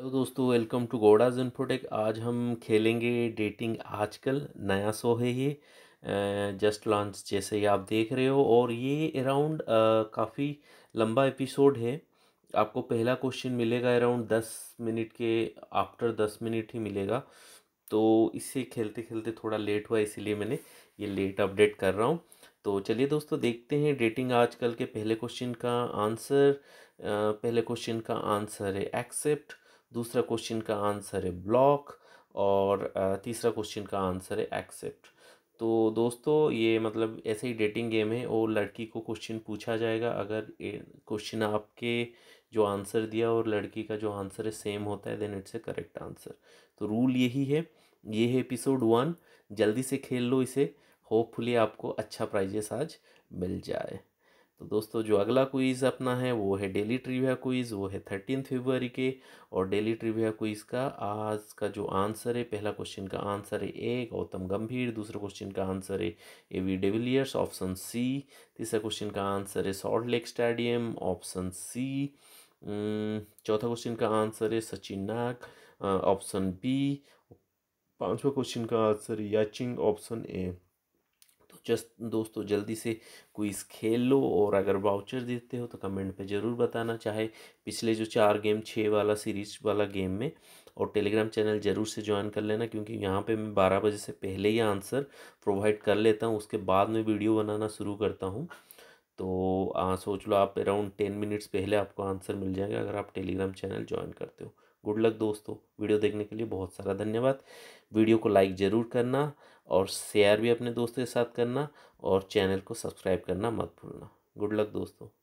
hello दोस्तों welcome to गोडा infotech आज हम खेलेंगे डेटिंग आजकल नया शो है ये जस्ट लॉन्च जैसे ही आप देख रहे हो और ये अराउंड काफ़ी लंबा एपिसोड है आपको पहला क्वेश्चन मिलेगा अराउंड दस मिनट के आफ्टर दस मिनट ही मिलेगा तो इससे खेलते खेलते थोड़ा लेट हुआ इसीलिए मैंने ये लेट अपडेट कर रहा हूँ तो चलिए दोस्तों देखते हैं डेटिंग आजकल के पहले क्वेश्चन का आंसर पहले क्वेश्चन का आंसर है एक्सेप्ट दूसरा क्वेश्चन का आंसर है ब्लॉक और तीसरा क्वेश्चन का आंसर है एक्सेप्ट तो दोस्तों ये मतलब ऐसे ही डेटिंग गेम है और लड़की को क्वेश्चन पूछा जाएगा अगर क्वेश्चन आपके जो आंसर दिया और लड़की का जो आंसर है सेम होता है then it's a correct answer तो रूल यही है ये है एपिसोड वन जल्दी से खेल लो इसे होपफुली आपको अच्छा प्राइजेस आज मिल जाए तो दोस्तों जो अगला क्विज़ अपना है वो है डेली ट्रिविया क्विज़ वो है थर्टीन फेबरी के और डेली ट्रिविया क्विज़ का आज का जो आंसर है पहला क्वेश्चन का आंसर है ए गौतम गंभीर दूसरा क्वेश्चन का आंसर है A B de Villiers option C तीसरा क्वेश्चन का आंसर है salt lake stadium option C चौथा क्वेश्चन का आंसर है सचिन नाग ऑप्शन बी पाँचवा क्वेश्चन का आंसर है याचिंग ऑप्शन ए जस्ट दोस्तों जल्दी से क्विज खेल लो और अगर वाउचर देते हो तो कमेंट पे ज़रूर बताना चाहे पिछले जो चार गेम छः वाला सीरीज वाला गेम में और टेलीग्राम चैनल ज़रूर से ज्वाइन कर लेना क्योंकि यहाँ पे मैं बारह बजे से पहले ही आंसर प्रोवाइड कर लेता हूँ उसके बाद में वीडियो बनाना शुरू करता हूँ तो आ, सोच लो आप अराउंड टेन मिनट्स पहले आपको आंसर मिल जाएगा अगर आप टेलीग्राम चैनल ज्वाइन करते हो गुड लक दोस्तों वीडियो देखने के लिए बहुत सारा धन्यवाद वीडियो को लाइक ज़रूर करना और शेयर भी अपने दोस्तों के साथ करना और चैनल को सब्सक्राइब करना मत भूलना गुड लक दोस्तों